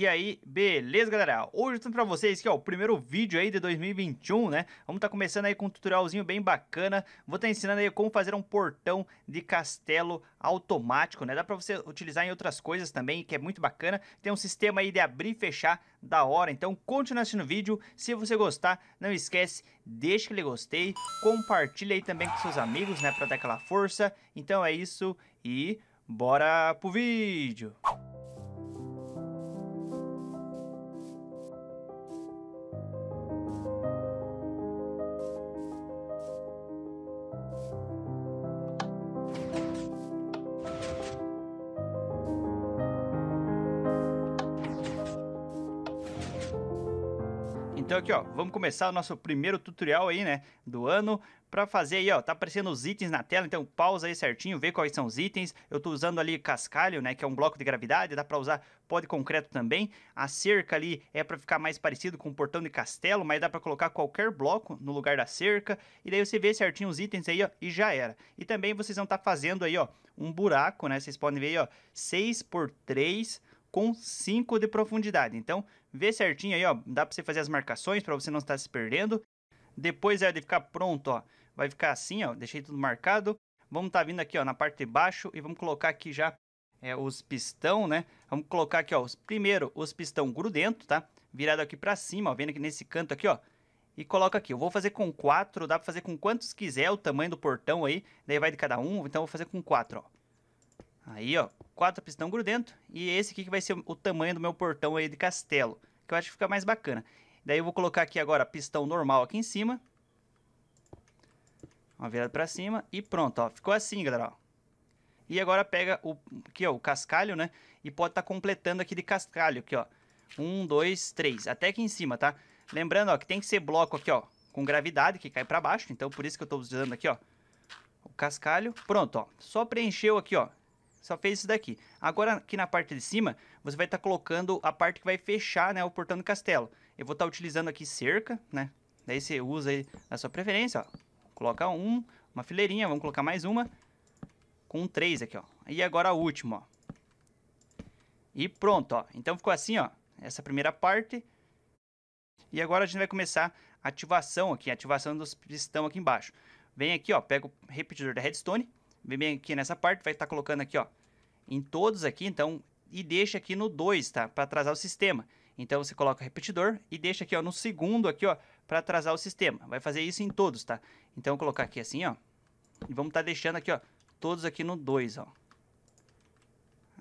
E aí, beleza, galera? Hoje eu tô pra vocês que é o primeiro vídeo aí de 2021, né? Vamos estar tá começando aí com um tutorialzinho bem bacana. Vou estar tá ensinando aí como fazer um portão de castelo automático, né? Dá pra você utilizar em outras coisas também, que é muito bacana. Tem um sistema aí de abrir e fechar da hora. Então, continue assistindo o vídeo. Se você gostar, não esquece, deixa aquele gostei. Compartilha aí também com seus amigos, né? Pra dar aquela força. Então é isso e bora pro vídeo! Vamos começar o nosso primeiro tutorial aí, né, do ano, para fazer aí, ó, tá aparecendo os itens na tela, então pausa aí certinho, vê quais são os itens. Eu tô usando ali cascalho, né, que é um bloco de gravidade, dá para usar pó de concreto também. A cerca ali é para ficar mais parecido com um portão de castelo, mas dá para colocar qualquer bloco no lugar da cerca. E daí você vê certinho os itens aí, ó, e já era. E também vocês vão estar tá fazendo aí, ó, um buraco, né? Vocês podem ver aí, ó, 6 por 3 com 5 de profundidade. Então, vê certinho aí, ó, dá para você fazer as marcações para você não estar se perdendo. Depois é de ficar pronto, ó, vai ficar assim, ó, deixei tudo marcado. Vamos estar tá vindo aqui, ó, na parte de baixo e vamos colocar aqui já é, os pistão, né? Vamos colocar aqui, ó, os, primeiro os pistão grudento, tá? Virado aqui para cima, ó, vendo aqui nesse canto aqui, ó. E coloca aqui, eu vou fazer com 4, dá para fazer com quantos quiser o tamanho do portão aí, daí vai de cada um, então eu vou fazer com 4, ó. Aí, ó, quatro pistão grudento. E esse aqui que vai ser o tamanho do meu portão aí de castelo. Que eu acho que fica mais bacana. Daí eu vou colocar aqui agora pistão normal aqui em cima. Uma virada pra cima. E pronto, ó. Ficou assim, galera, ó. E agora pega o, aqui, ó, o cascalho, né? E pode estar tá completando aqui de cascalho, aqui, ó. Um, dois, três. Até aqui em cima, tá? Lembrando, ó, que tem que ser bloco aqui, ó. Com gravidade, que cai pra baixo. Então, por isso que eu tô usando aqui, ó. O cascalho. Pronto, ó. Só preencheu aqui, ó. Só fez isso daqui. Agora, aqui na parte de cima, você vai estar tá colocando a parte que vai fechar né, o portão do castelo. Eu vou estar tá utilizando aqui cerca, né? Daí você usa aí a sua preferência, ó. Coloca um, uma fileirinha, vamos colocar mais uma. Com três aqui, ó. E agora a última, ó. E pronto, ó. Então ficou assim, ó. Essa primeira parte. E agora a gente vai começar a ativação aqui, a ativação dos pistão aqui embaixo. Vem aqui, ó, pega o repetidor da redstone, Vem bem aqui nessa parte, vai estar tá colocando aqui, ó, em todos aqui, então, e deixa aqui no 2, tá? Para atrasar o sistema. Então você coloca repetidor e deixa aqui, ó, no segundo aqui, ó, para atrasar o sistema. Vai fazer isso em todos, tá? Então colocar aqui assim, ó. E vamos estar tá deixando aqui, ó, todos aqui no 2, ó.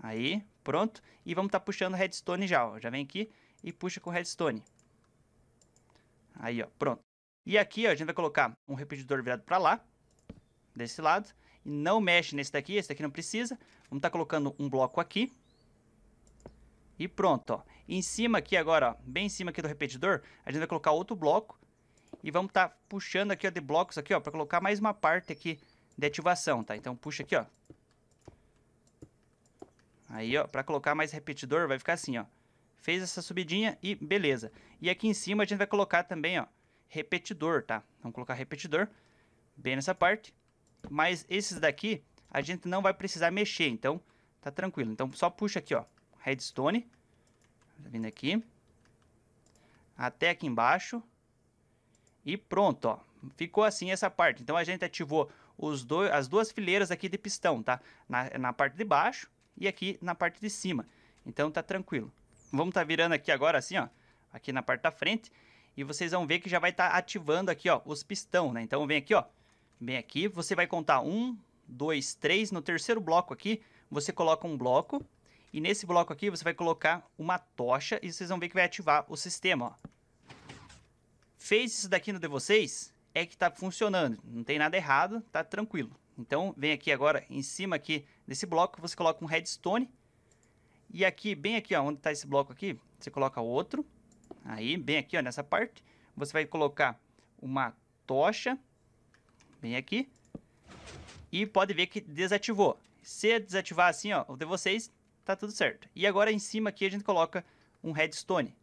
Aí, pronto. E vamos estar tá puxando redstone já, ó. Já vem aqui e puxa com redstone. Aí, ó, pronto. E aqui, ó, a gente vai colocar um repetidor virado para lá, desse lado, não mexe nesse daqui, esse daqui não precisa. Vamos estar tá colocando um bloco aqui. E pronto, ó. Em cima aqui agora, ó, bem em cima aqui do repetidor, a gente vai colocar outro bloco. E vamos estar tá puxando aqui, ó, de blocos aqui, ó, para colocar mais uma parte aqui de ativação, tá? Então puxa aqui, ó. Aí, ó, para colocar mais repetidor vai ficar assim, ó. Fez essa subidinha e beleza. E aqui em cima a gente vai colocar também, ó, repetidor, tá? Vamos colocar repetidor bem nessa parte. Mas esses daqui, a gente não vai precisar mexer, então tá tranquilo. Então só puxa aqui, ó, redstone. Tá vindo aqui. Até aqui embaixo. E pronto, ó. Ficou assim essa parte. Então a gente ativou os dois, as duas fileiras aqui de pistão, tá? Na, na parte de baixo e aqui na parte de cima. Então tá tranquilo. Vamos tá virando aqui agora assim, ó. Aqui na parte da frente. E vocês vão ver que já vai estar tá ativando aqui, ó, os pistão, né? Então vem aqui, ó bem aqui. Você vai contar um, dois, três. No terceiro bloco aqui, você coloca um bloco. E nesse bloco aqui, você vai colocar uma tocha. E vocês vão ver que vai ativar o sistema. Ó. Fez isso daqui no de vocês, é que está funcionando. Não tem nada errado, tá tranquilo. Então, vem aqui agora, em cima aqui desse bloco, você coloca um redstone. E aqui, bem aqui, ó, onde está esse bloco aqui, você coloca outro. Aí, bem aqui, ó, nessa parte, você vai colocar uma tocha Vem aqui. E pode ver que desativou. Se desativar assim, ó, o de vocês, tá tudo certo. E agora em cima aqui a gente coloca um redstone,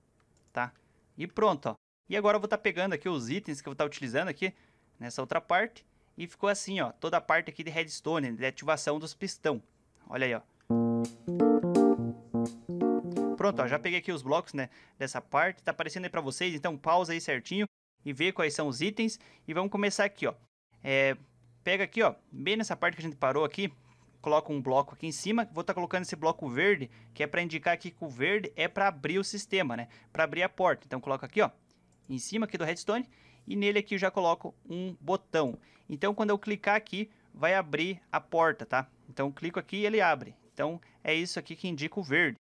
tá? E pronto, ó. E agora eu vou estar tá pegando aqui os itens que eu vou estar tá utilizando aqui nessa outra parte. E ficou assim, ó, toda a parte aqui de redstone, de ativação dos pistão. Olha aí, ó. Pronto, ó, já peguei aqui os blocos, né, dessa parte. Tá aparecendo aí pra vocês, então pausa aí certinho e vê quais são os itens. E vamos começar aqui, ó. É, pega aqui, ó, bem nessa parte que a gente parou aqui, coloca um bloco aqui em cima, vou estar tá colocando esse bloco verde, que é para indicar aqui que o verde é para abrir o sistema, né? Para abrir a porta. Então coloca aqui, ó, em cima aqui do redstone e nele aqui eu já coloco um botão. Então quando eu clicar aqui, vai abrir a porta, tá? Então clico aqui e ele abre. Então é isso aqui que indica o verde.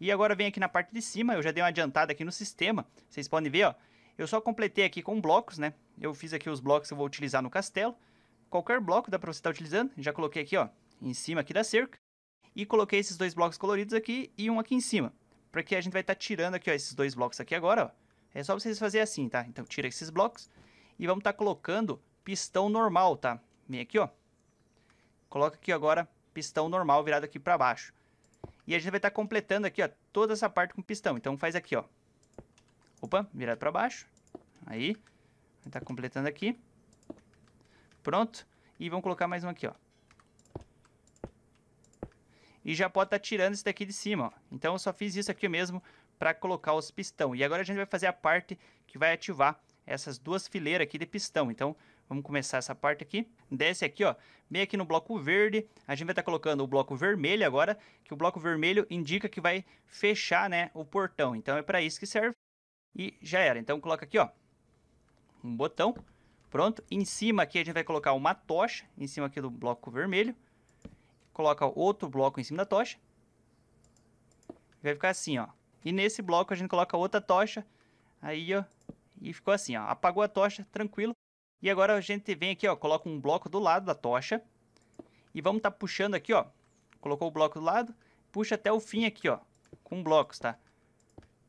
E agora vem aqui na parte de cima, eu já dei uma adiantada aqui no sistema. Vocês podem ver, ó, eu só completei aqui com blocos, né? eu fiz aqui os blocos que eu vou utilizar no castelo. Qualquer bloco dá para você estar tá utilizando. Já coloquei aqui, ó, em cima aqui da cerca. E coloquei esses dois blocos coloridos aqui e um aqui em cima. Porque a gente vai estar tá tirando aqui, ó, esses dois blocos aqui agora, ó. É só vocês fazerem assim, tá? Então tira esses blocos e vamos estar tá colocando pistão normal, tá? Vem aqui, ó. Coloca aqui agora pistão normal virado aqui para baixo. E a gente vai estar tá completando aqui, ó, toda essa parte com pistão. Então faz aqui, ó. Opa, virado para baixo. Aí. Está completando aqui. Pronto. E vamos colocar mais um aqui, ó. E já pode estar tá tirando isso daqui de cima, ó. Então eu só fiz isso aqui mesmo para colocar os pistão. E agora a gente vai fazer a parte que vai ativar essas duas fileiras aqui de pistão. Então, vamos começar essa parte aqui. Desce aqui, ó, bem aqui no bloco verde. A gente vai estar tá colocando o bloco vermelho agora, que o bloco vermelho indica que vai fechar, né, o portão. Então, é para isso que serve. E já era. Então, coloca aqui, ó, um botão. Pronto. Em cima aqui a gente vai colocar uma tocha, em cima aqui do bloco vermelho. Coloca outro bloco em cima da tocha. Vai ficar assim, ó. E nesse bloco a gente coloca outra tocha. Aí, ó. E ficou assim, ó. Apagou a tocha, tranquilo. E agora a gente vem aqui, ó. Coloca um bloco do lado da tocha. E vamos tá puxando aqui, ó. Colocou o bloco do lado. Puxa até o fim aqui, ó. Com blocos, tá?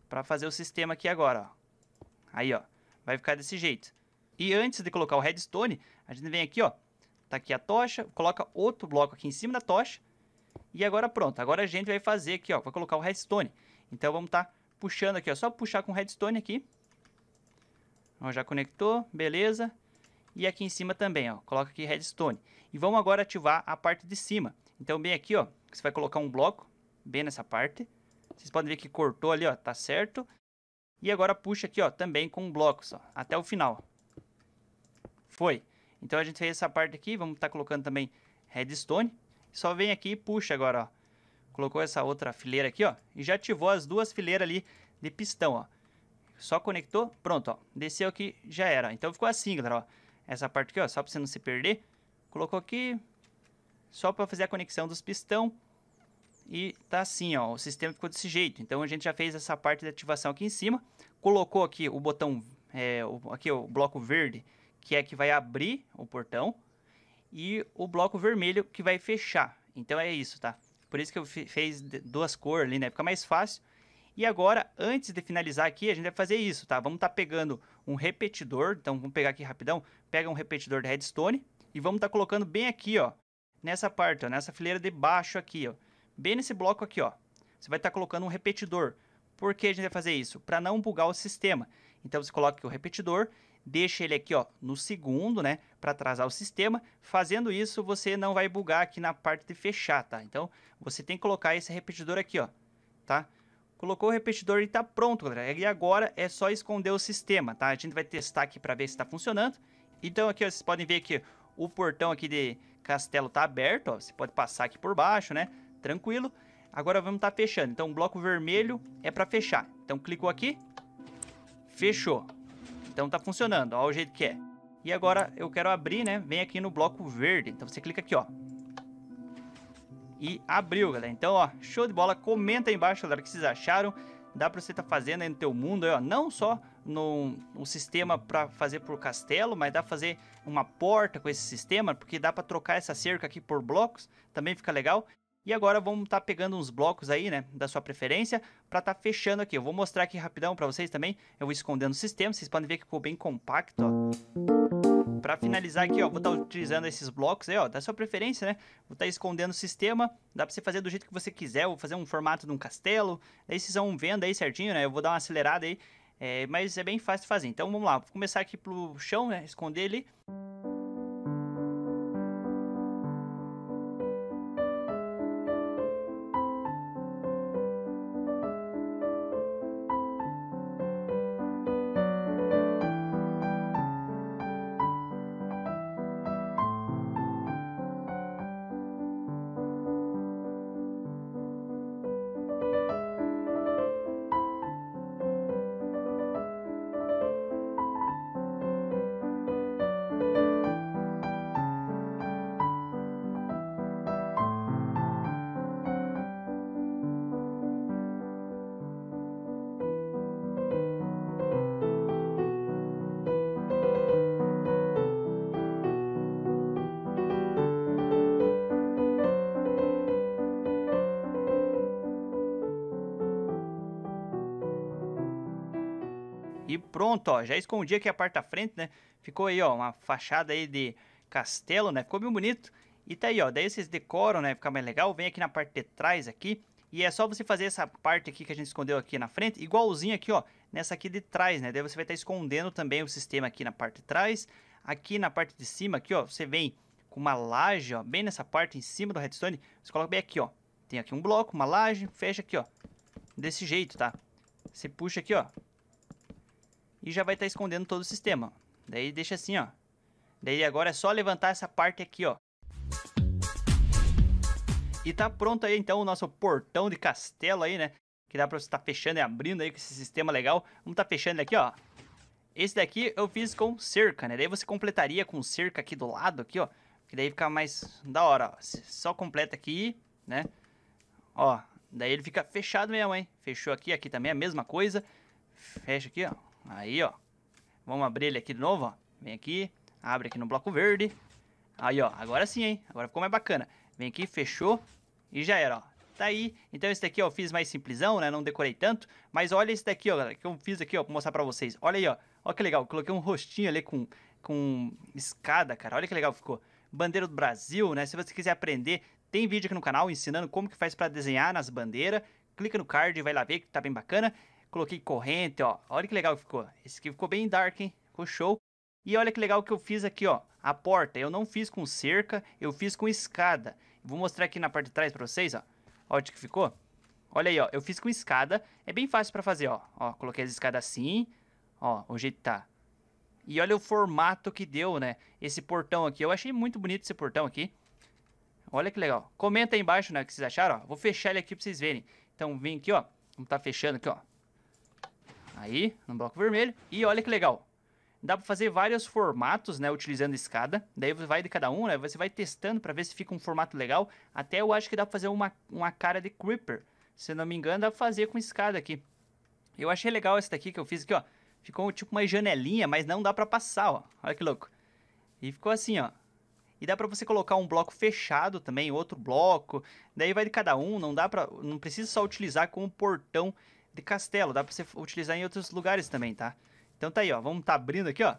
Pra fazer o sistema aqui agora, ó. Aí, ó vai ficar desse jeito. E antes de colocar o redstone, a gente vem aqui, ó, tá aqui a tocha, coloca outro bloco aqui em cima da tocha, e agora pronto, agora a gente vai fazer aqui, ó, vai colocar o redstone. Então vamos tá puxando aqui, ó, só puxar com redstone aqui. Ó, já conectou, beleza. E aqui em cima também, ó, coloca aqui redstone. E vamos agora ativar a parte de cima. Então bem aqui, ó, você vai colocar um bloco, bem nessa parte. Vocês podem ver que cortou ali, ó, tá certo. E agora puxa aqui, ó, também com blocos, ó, até o final. Foi. Então a gente fez essa parte aqui, vamos estar tá colocando também redstone. Só vem aqui e puxa agora, ó. Colocou essa outra fileira aqui, ó, e já ativou as duas fileiras ali de pistão, ó. Só conectou, pronto, ó. Desceu aqui, já era. Então ficou assim, galera, ó. Essa parte aqui, ó, só para você não se perder. Colocou aqui, só para fazer a conexão dos pistão e tá assim, ó, o sistema ficou desse jeito. Então a gente já fez essa parte de ativação aqui em cima, colocou aqui o botão, é, o, aqui o bloco verde, que é que vai abrir o portão, e o bloco vermelho que vai fechar. Então é isso, tá? Por isso que eu fiz duas cores ali, né? Fica mais fácil. E agora, antes de finalizar aqui, a gente vai fazer isso, tá? Vamos estar tá pegando um repetidor, então vamos pegar aqui rapidão, pega um repetidor de redstone e vamos estar tá colocando bem aqui, ó, nessa parte, ó, nessa fileira de baixo aqui, ó. Bem nesse bloco aqui, ó, você vai estar tá colocando um repetidor. Por que a gente vai fazer isso? Para não bugar o sistema. Então você coloca aqui o repetidor, deixa ele aqui ó, no segundo, né, para atrasar o sistema. Fazendo isso, você não vai bugar aqui na parte de fechar, tá? Então você tem que colocar esse repetidor aqui, ó, tá? Colocou o repetidor e está pronto, galera. E agora é só esconder o sistema, tá? A gente vai testar aqui para ver se está funcionando. Então aqui ó, vocês podem ver que o portão aqui de castelo está aberto, ó. Você pode passar aqui por baixo, né? Tranquilo. Agora vamos estar tá fechando. Então, o bloco vermelho é para fechar. Então, clicou aqui. Fechou. Então, tá funcionando. Ó, o jeito que é. E agora, eu quero abrir, né? Vem aqui no bloco verde. Então, você clica aqui, ó. E abriu, galera. Então, ó, show de bola. Comenta aí embaixo, galera, o que vocês acharam dá para você estar tá fazendo aí no teu mundo, ó, não só no sistema para fazer por castelo, mas dá para fazer uma porta com esse sistema, porque dá para trocar essa cerca aqui por blocos, também fica legal. E agora vamos estar tá pegando uns blocos aí, né, da sua preferência, para estar tá fechando aqui. Eu vou mostrar aqui rapidão para vocês também. Eu vou escondendo o sistema, vocês podem ver que ficou bem compacto, ó. Para finalizar aqui, ó, vou estar tá utilizando esses blocos aí, ó, da sua preferência, né? Vou estar tá escondendo o sistema, dá para você fazer do jeito que você quiser, vou fazer um formato de um castelo. Aí vocês vão vendo aí certinho, né? Eu vou dar uma acelerada aí, é, mas é bem fácil de fazer. Então vamos lá, vou começar aqui pro chão, né, esconder ele. pronto, ó. Já escondi aqui a parte da frente, né? Ficou aí, ó, uma fachada aí de castelo, né? Ficou bem bonito. E tá aí, ó. Daí vocês decoram, né? Fica mais legal. Vem aqui na parte de trás aqui. E é só você fazer essa parte aqui que a gente escondeu aqui na frente, igualzinho aqui, ó, nessa aqui de trás, né? Daí você vai estar tá escondendo também o sistema aqui na parte de trás. Aqui na parte de cima, aqui, ó, você vem com uma laje, ó, bem nessa parte em cima do redstone. Você coloca bem aqui, ó. Tem aqui um bloco, uma laje, fecha aqui, ó. Desse jeito, tá? Você puxa aqui, ó e já vai estar tá escondendo todo o sistema. Daí deixa assim, ó. Daí agora é só levantar essa parte aqui, ó. E tá pronto aí então o nosso portão de castelo aí, né? Que dá pra você estar tá fechando e abrindo aí com esse sistema legal. Vamos tá fechando aqui, ó. Esse daqui eu fiz com cerca, né? Daí você completaria com cerca aqui do lado, aqui, ó. Que daí fica mais da hora, ó. Você só completa aqui, né? Ó, daí ele fica fechado mesmo, hein? Fechou aqui, aqui também é a mesma coisa. Fecha aqui, ó. Aí, ó. Vamos abrir ele aqui de novo, ó. Vem aqui, abre aqui no bloco verde. Aí, ó. Agora sim, hein? Agora ficou mais bacana. Vem aqui, fechou e já era, ó. Tá aí. Então esse daqui, ó, eu fiz mais simplesão, né? Não decorei tanto. Mas olha esse daqui, ó, galera, que eu fiz aqui, ó, pra mostrar pra vocês. Olha aí, ó. Olha que legal. coloquei um rostinho ali com, com escada, cara. Olha que legal ficou. Bandeira do Brasil, né? Se você quiser aprender, tem vídeo aqui no canal ensinando como que faz pra desenhar nas bandeiras. Clica no card e vai lá ver que tá bem bacana. Coloquei corrente, ó. Olha que legal que ficou. Esse aqui ficou bem dark, hein? Ficou show. E olha que legal que eu fiz aqui, ó. A porta. Eu não fiz com cerca, eu fiz com escada. Vou mostrar aqui na parte de trás pra vocês, ó. Olha que ficou. Olha aí, ó. Eu fiz com escada. É bem fácil pra fazer, ó. Ó, coloquei as escadas assim. Ó, o jeito tá. E olha o formato que deu, né? Esse portão aqui. Eu achei muito bonito esse portão aqui. Olha que legal. Comenta aí embaixo, né? O que vocês acharam, ó. Vou fechar ele aqui pra vocês verem. Então, vem aqui, ó. Vamos tá fechando aqui, ó. Aí, no bloco vermelho. E olha que legal. Dá para fazer vários formatos, né, utilizando escada. Daí você vai de cada um, né, você vai testando para ver se fica um formato legal. Até eu acho que dá para fazer uma, uma cara de Creeper. Se não me engano, dá para fazer com escada aqui. Eu achei legal essa daqui que eu fiz aqui, ó. Ficou tipo uma janelinha, mas não dá para passar, ó. Olha que louco. E ficou assim, ó. E dá para você colocar um bloco fechado também, outro bloco. Daí vai de cada um, não dá para, não precisa só utilizar como portão de castelo. Dá pra você utilizar em outros lugares também, tá? Então tá aí, ó. Vamos tá abrindo aqui, ó.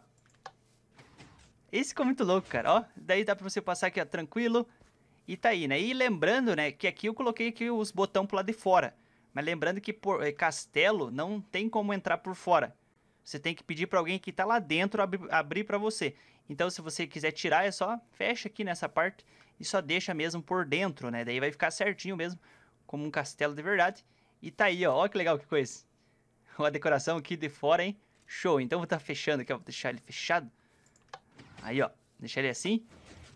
Esse ficou muito louco, cara, ó. Daí dá pra você passar aqui, ó, tranquilo. E tá aí, né? E lembrando, né, que aqui eu coloquei aqui os botão pro lado de fora. Mas lembrando que por, é, castelo não tem como entrar por fora. Você tem que pedir para alguém que tá lá dentro ab abrir para você. Então, se você quiser tirar, é só fecha aqui nessa parte e só deixa mesmo por dentro, né? Daí vai ficar certinho mesmo, como um castelo de verdade. E tá aí, ó. Olha que legal que coisa. Olha a decoração aqui de fora, hein? Show. Então vou estar tá fechando aqui, ó. Vou deixar ele fechado. Aí, ó. Deixar ele assim.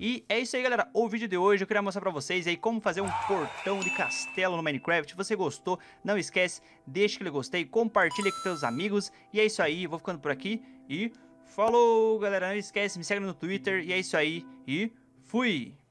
E é isso aí, galera. O vídeo de hoje eu queria mostrar pra vocês aí como fazer um portão de castelo no Minecraft. Se você gostou, não esquece, deixa aquele gostei, compartilha com seus amigos. E é isso aí, vou ficando por aqui e falou, galera. Não esquece, me segue no Twitter. E é isso aí e fui!